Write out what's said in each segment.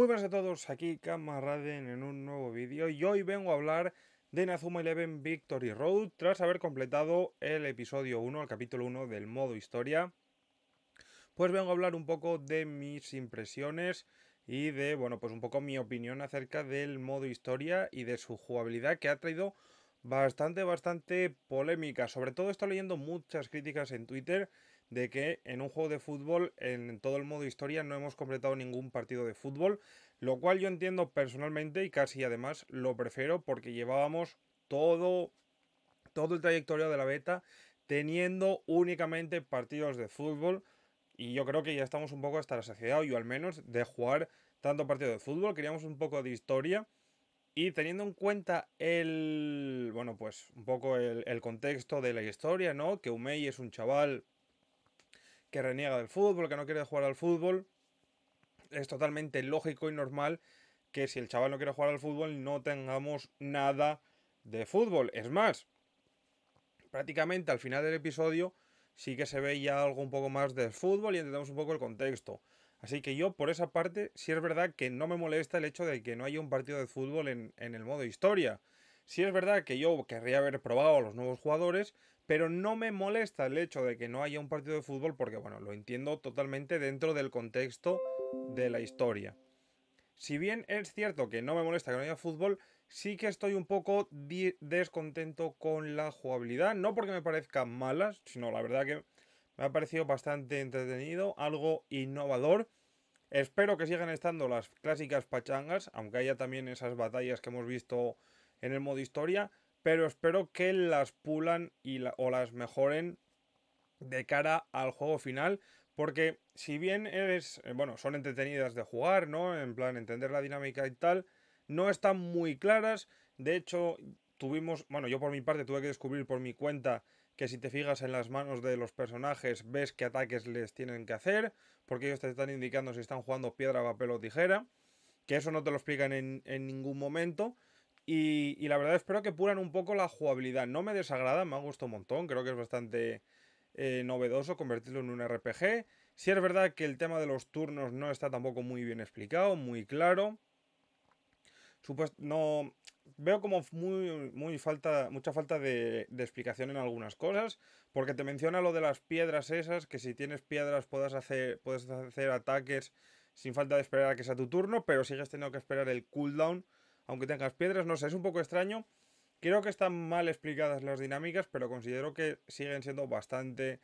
Muy buenas a todos, aquí Raden en un nuevo vídeo y hoy vengo a hablar de Nazuma Eleven Victory Road tras haber completado el episodio 1, el capítulo 1 del modo historia. Pues vengo a hablar un poco de mis impresiones y de, bueno, pues un poco mi opinión acerca del modo historia y de su jugabilidad que ha traído bastante, bastante polémica. Sobre todo estoy leyendo muchas críticas en Twitter de que en un juego de fútbol, en todo el modo historia, no hemos completado ningún partido de fútbol, lo cual yo entiendo personalmente y casi además lo prefiero porque llevábamos todo, todo el trayectorio de la beta teniendo únicamente partidos de fútbol y yo creo que ya estamos un poco hasta la saciedad, o yo al menos, de jugar tanto partido de fútbol, queríamos un poco de historia y teniendo en cuenta el. Bueno, pues un poco el, contexto de la historia, ¿no? Que Umei es un chaval que reniega del fútbol, que no quiere jugar al fútbol. Es totalmente lógico y normal que si el chaval no quiere jugar al fútbol, no tengamos nada de fútbol. Es más, prácticamente al final del episodio sí que se ve ya algo un poco más de fútbol y entendemos un poco el contexto. Así que yo, por esa parte, sí es verdad que no me molesta el hecho de que no haya un partido de fútbol en, el modo historia. Sí es verdad que yo querría haber probado a los nuevos jugadores, pero no me molesta el hecho de que no haya un partido de fútbol porque, bueno, lo entiendo totalmente dentro del contexto de la historia. Si bien es cierto que no me molesta que no haya fútbol, sí que estoy un poco descontento con la jugabilidad, no porque me parezcan malas, sino la verdad que me ha parecido bastante entretenido, algo innovador. Espero que sigan estando las clásicas pachangas, aunque haya también esas batallas que hemos visto en el modo historia, pero espero que las pulan y o las mejoren de cara al juego final, porque si bien eres, eh, bueno, son entretenidas de jugar, ¿no? En plan, entender la dinámica y tal, no están muy claras. De hecho, tuvimos, bueno, yo por mi parte tuve que descubrir por mi cuenta que si te fijas en las manos de los personajes ves qué ataques les tienen que hacer, porque ellos te están indicando si están jugando piedra, papel o tijera, que eso no te lo explican en, ningún momento. Y, la verdad espero que puran un poco la jugabilidad. No me desagrada, me ha gustado un montón, creo que es bastante eh, novedoso convertirlo en un RPG. Si sí es verdad que el tema de los turnos no está tampoco muy bien explicado, muy claro supuesto, no veo como muy, falta, mucha falta de, explicación en algunas cosas, porque te menciona lo de las piedras esas, que si tienes piedras puedes hacer, puedes hacer ataques sin falta de esperar a que sea tu turno, pero sigues teniendo que esperar el cooldown, aunque tengas piedras, no sé, es un poco extraño. Creo que están mal explicadas las dinámicas, pero considero que siguen siendo bastante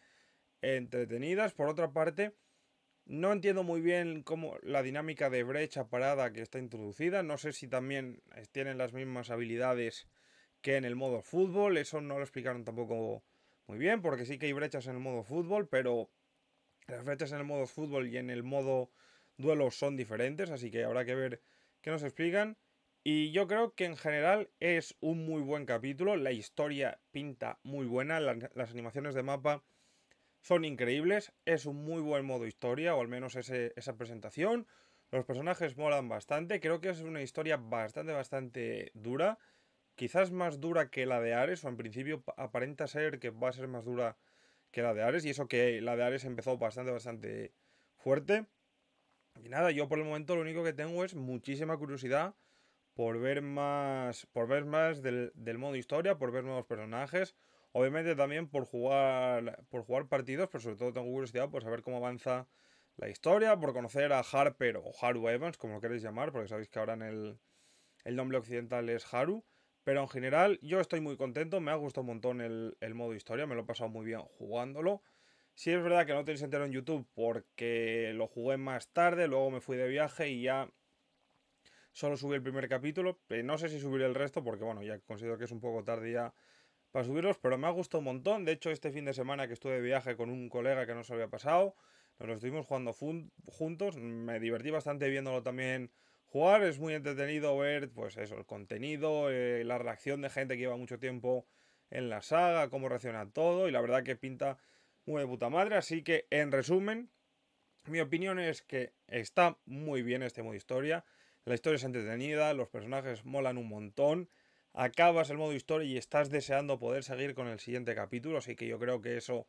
entretenidas. Por otra parte, no entiendo muy bien cómo la dinámica de brecha parada que está introducida. No sé si también eh, tienen las mismas habilidades que en el modo fútbol. Eso no lo explicaron tampoco muy bien, porque sí que hay brechas en el modo fútbol, pero las brechas en el modo fútbol y en el modo duelo son diferentes, así que habrá que ver qué nos explican. Y yo creo que en general es un muy buen capítulo. La historia pinta muy buena, las animaciones de mapa son increíbles, es un muy buen modo historia, o al menos ese, esa presentación. Los personajes molan bastante, creo que es una historia bastante, bastante dura. Quizás más dura que la de Ares, o en principio aparenta ser que va a ser más dura que la de Ares, y eso que la de Ares empezó bastante, bastante fuerte. Y nada, yo por el momento lo único que tengo es muchísima curiosidad por ver más, por ver más del, del modo historia, por ver nuevos personajes, Obviamente también por jugar, por jugar partidos, pero sobre todo tengo curiosidad por saber cómo avanza la historia, por conocer a Harper o Haru Evans, como lo queréis llamar, porque sabéis que ahora en el, el nombre occidental es Haru. Pero en general yo estoy muy contento, me ha gustado un montón el, el modo historia, me lo he pasado muy bien jugándolo. Si es verdad que no tenéis entero en YouTube porque lo jugué más tarde, luego me fui de viaje y ya solo subí el primer capítulo. Eh, no sé si subiré el resto porque bueno, ya considero que es un poco tarde ya para subirlos, pero me ha gustado un montón. De hecho, este fin de semana que estuve de viaje con un colega que no se había pasado, nos lo estuvimos jugando juntos. Me divertí bastante viéndolo también jugar. Es muy entretenido ver, pues eso, el contenido, eh, la reacción de gente que lleva mucho tiempo en la saga, cómo reacciona todo. Y la verdad que pinta muy de puta madre. Así que, en resumen, mi opinión es que está muy bien este modo historia. La historia es entretenida, los personajes molan un montón acabas el modo historia y estás deseando poder seguir con el siguiente capítulo, así que yo creo que eso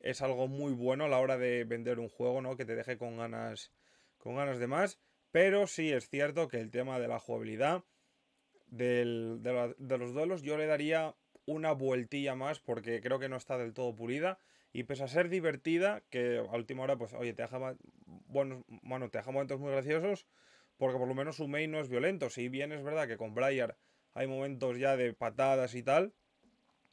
es algo muy bueno a la hora de vender un juego, ¿no? Que te deje con ganas con ganas de más, pero sí es cierto que el tema de la jugabilidad de, los duelos yo le daría una vueltilla más porque creo que no está del todo pulida y pese a ser divertida, que a última hora pues oye, te deja buenos, bueno, te deja momentos muy graciosos porque por lo menos su main no es violento, si bien es verdad que con Briar hay momentos ya de patadas y tal.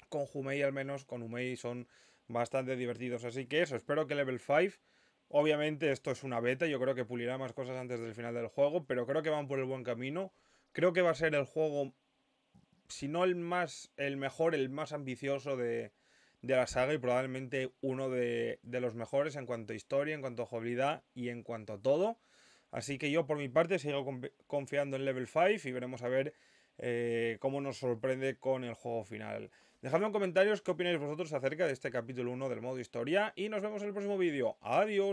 Con Humei al menos, con Humei son bastante divertidos. Así que eso, espero que Level 5... Obviamente esto es una beta, yo creo que pulirá más cosas antes del final del juego, pero creo que van por el buen camino. Creo que va a ser el juego, si no el más, el mejor, el más ambicioso de, la saga y probablemente uno de, de, los mejores en cuanto a historia, en cuanto a jugabilidad y en cuanto a todo. Así que yo por mi parte sigo confiando en Level 5 y veremos a ver como eh, cómo nos sorprende con el juego final. Dejadme en comentarios qué opináis vosotros acerca de este capítulo 1 del modo historia y nos vemos en el próximo vídeo. Adiós.